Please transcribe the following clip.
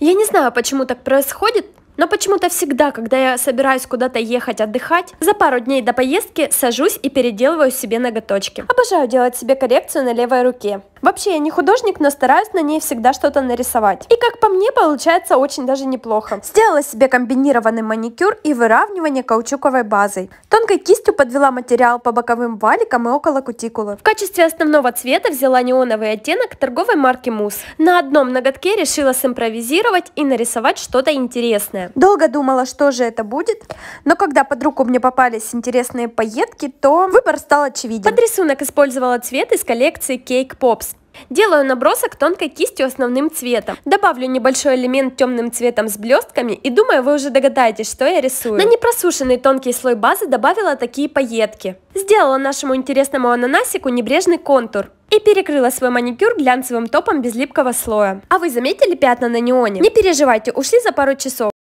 Я не знаю, почему так происходит, но почему-то всегда, когда я собираюсь куда-то ехать отдыхать, за пару дней до поездки сажусь и переделываю себе ноготочки. Обожаю делать себе коррекцию на левой руке. Вообще, я не художник, но стараюсь на ней всегда что-то нарисовать. И как по мне, получается очень даже неплохо. Сделала себе комбинированный маникюр и выравнивание каучуковой базой. Тонкой кистью подвела материал по боковым валикам и около кутикулы. В качестве основного цвета взяла неоновый оттенок торговой марки Мус. На одном ноготке решила симпровизировать и нарисовать что-то интересное. Долго думала, что же это будет, но когда под руку мне попались интересные пайетки, то выбор стал очевиден. Под рисунок использовала цвет из коллекции Cake Pops. Делаю набросок тонкой кистью основным цветом. Добавлю небольшой элемент темным цветом с блестками и думаю, вы уже догадаетесь, что я рисую. На непросушенный тонкий слой базы добавила такие пайетки. Сделала нашему интересному ананасику небрежный контур и перекрыла свой маникюр глянцевым топом без липкого слоя. А вы заметили пятна на неоне? Не переживайте, ушли за пару часов.